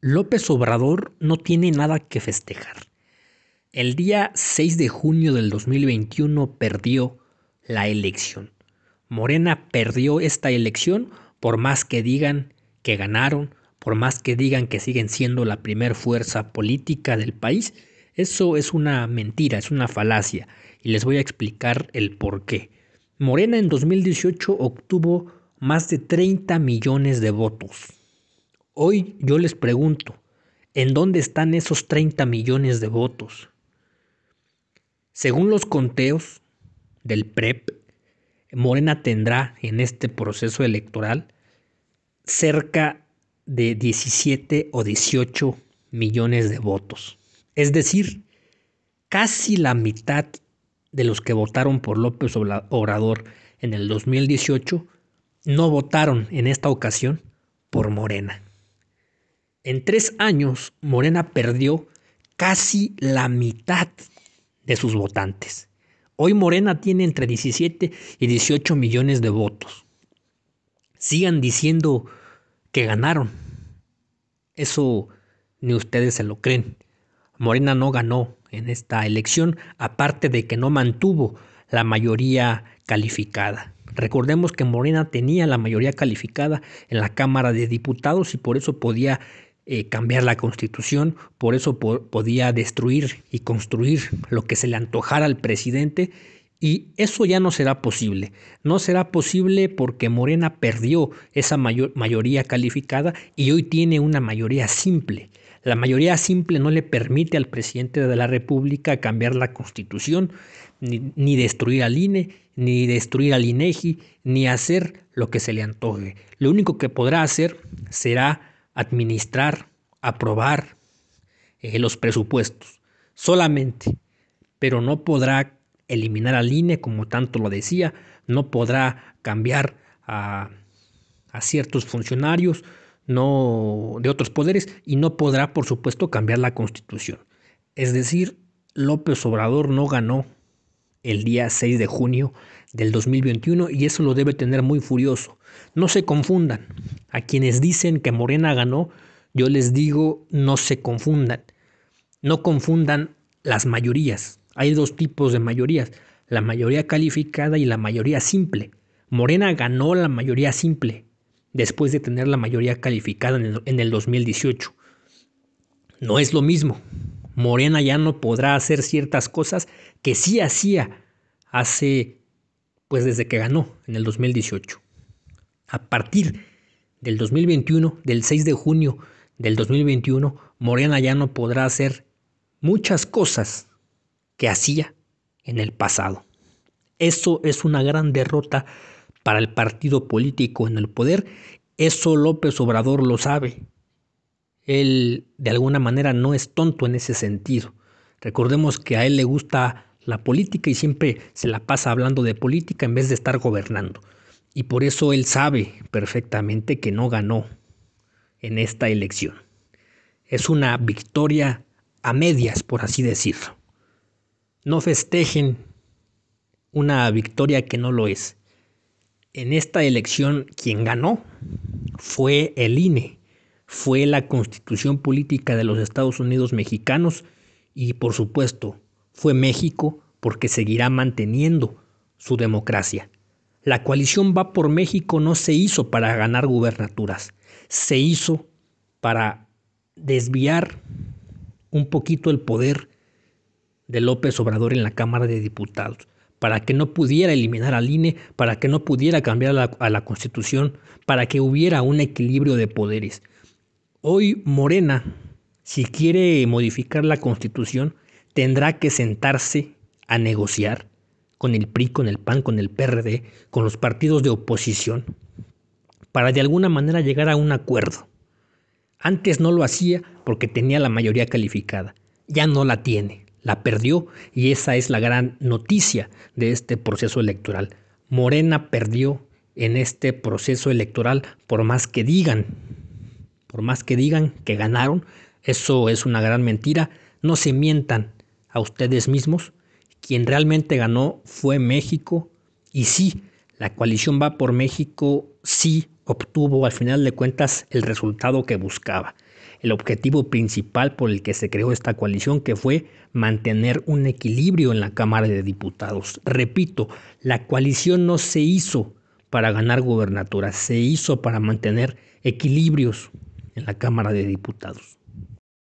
López Obrador no tiene nada que festejar. El día 6 de junio del 2021 perdió la elección. Morena perdió esta elección por más que digan que ganaron, por más que digan que siguen siendo la primer fuerza política del país. Eso es una mentira, es una falacia y les voy a explicar el por qué. Morena en 2018 obtuvo más de 30 millones de votos Hoy yo les pregunto, ¿en dónde están esos 30 millones de votos? Según los conteos del PREP, Morena tendrá en este proceso electoral cerca de 17 o 18 millones de votos. Es decir, casi la mitad de los que votaron por López Obrador en el 2018 no votaron en esta ocasión por Morena. En tres años, Morena perdió casi la mitad de sus votantes. Hoy Morena tiene entre 17 y 18 millones de votos. Sigan diciendo que ganaron. Eso ni ustedes se lo creen. Morena no ganó en esta elección, aparte de que no mantuvo la mayoría calificada. Recordemos que Morena tenía la mayoría calificada en la Cámara de Diputados y por eso podía eh, cambiar la constitución, por eso podía destruir y construir lo que se le antojara al presidente y eso ya no será posible. No será posible porque Morena perdió esa mayoría calificada y hoy tiene una mayoría simple. La mayoría simple no le permite al presidente de la República cambiar la constitución, ni, ni, destruir al INE, ni destruir al INEGI, e ni hacer lo que se le antoje. Lo único que podrá hacer será administrar, aprobar eh, los presupuestos solamente, pero no podrá eliminar al INE, como tanto lo decía, no podrá cambiar a, a ciertos funcionarios no, de otros poderes y no podrá, por supuesto, cambiar la constitución. Es decir, López Obrador no ganó el día 6 de junio del 2021 y eso lo debe tener muy furioso. No se confundan. A quienes dicen que Morena ganó, yo les digo, no se confundan. No confundan las mayorías. Hay dos tipos de mayorías, la mayoría calificada y la mayoría simple. Morena ganó la mayoría simple después de tener la mayoría calificada en el, 2018. No es lo mismo. Morena ya no podrá hacer ciertas cosas que sí hacía hace, pues desde que ganó en el 2018. A partir del 2021, del 6 de junio del 2021, Morena ya no podrá hacer muchas cosas que hacía en el pasado. Eso es una gran derrota para el partido político en el poder. Eso López Obrador lo sabe él de alguna manera no es tonto en ese sentido. Recordemos que a él le gusta la política y siempre se la pasa hablando de política en vez de estar gobernando. Y por eso él sabe perfectamente que no ganó en esta elección. Es una victoria a medias, por así decirlo. No festejen una victoria que no lo es. En esta elección quien ganó fue el INE fue la constitución política de los Estados Unidos mexicanos y por supuesto fue México porque seguirá manteniendo su democracia. La coalición Va por México no se hizo para ganar gubernaturas, se hizo para desviar un poquito el poder de López Obrador en la Cámara de Diputados, para que no pudiera eliminar al INE, para que no pudiera cambiar a la Constitución, para que hubiera un equilibrio de poderes, Hoy Morena, si quiere modificar la constitución, tendrá que sentarse a negociar con el PRI, con el PAN, con el PRD, con los partidos de oposición, para de alguna manera llegar a un acuerdo. Antes no lo hacía porque tenía la mayoría calificada, ya no la tiene, la perdió y esa es la gran noticia de este proceso electoral. Morena perdió en este proceso electoral por más que digan por más que digan que ganaron, eso es una gran mentira. No se mientan a ustedes mismos. Quien realmente ganó fue México. Y sí, la coalición va por México, sí obtuvo al final de cuentas el resultado que buscaba. El objetivo principal por el que se creó esta coalición, que fue mantener un equilibrio en la Cámara de Diputados. Repito, la coalición no se hizo para ganar gubernaturas, se hizo para mantener equilibrios en la Cámara de Diputados.